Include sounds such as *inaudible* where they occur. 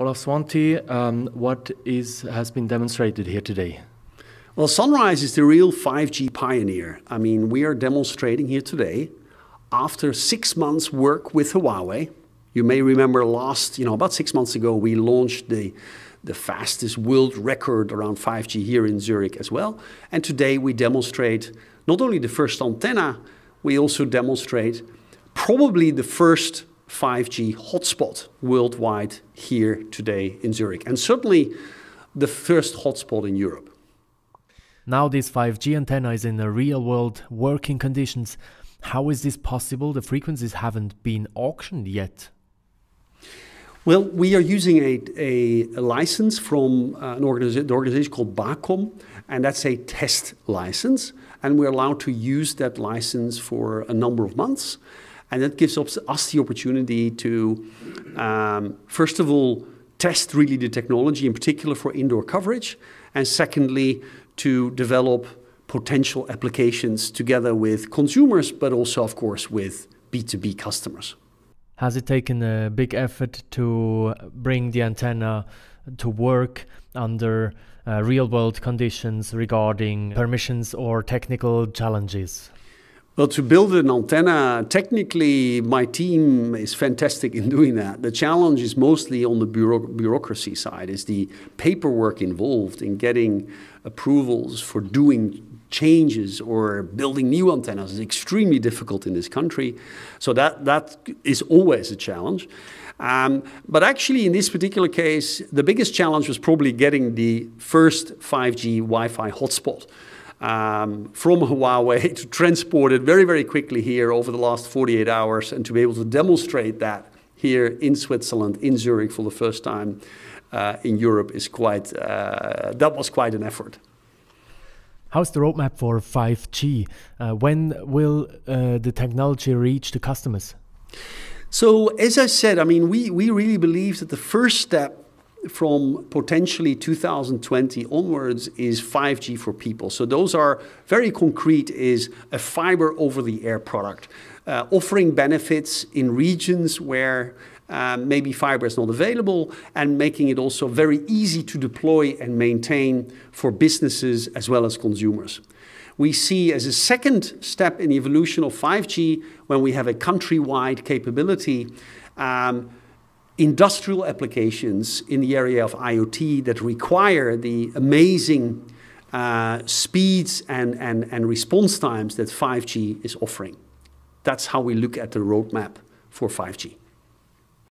Olaf Swanty, um, what is, has been demonstrated here today? Well, Sunrise is the real 5G pioneer. I mean, we are demonstrating here today after six months work with Huawei. You may remember last, you know, about six months ago, we launched the the fastest world record around 5G here in Zurich as well. And today we demonstrate not only the first antenna, we also demonstrate probably the first 5G hotspot worldwide here today in Zurich, and certainly the first hotspot in Europe. Now, this 5G antenna is in the real world working conditions. How is this possible? The frequencies haven't been auctioned yet. Well, we are using a, a, a license from uh, an, an, organization called BACOM, and that's a test license. And we're allowed to use that license for a number of months. And that gives us the opportunity to, um, first of all, test really the technology, in particular for indoor coverage, and secondly, to develop potential applications together with consumers, but also, of course, with B2B customers. Has it taken a big effort to bring the antenna to work under uh, real world conditions regarding permissions or technical challenges? Well, to build an antenna, technically, my team is fantastic in doing that. The challenge is mostly on the bureaucracy side, is the paperwork involved in getting approvals for doing changes or building new antennas is extremely difficult in this country. So that, that is always a challenge. Um, but actually, in this particular case, the biggest challenge was probably getting the first 5G Wi Fi hotspot um, from Huawei *laughs* to transport it very, very quickly here over the last 48 hours and to be able to demonstrate that here in Switzerland, in Zurich for the first time uh, in Europe is quite, uh, that was quite an effort. How's the roadmap for 5G? Uh, when will uh, the technology reach the customers? So, as I said, I mean, we, we really believe that the first step from potentially 2020 onwards is 5G for people. So those are very concrete is a fiber over the air product, uh, offering benefits in regions where uh, maybe fiber is not available and making it also very easy to deploy and maintain for businesses as well as consumers. We see as a second step in the evolution of 5G when we have a countrywide capability um, industrial applications in the area of IoT that require the amazing uh, speeds and, and, and response times that 5G is offering. That's how we look at the roadmap for 5G.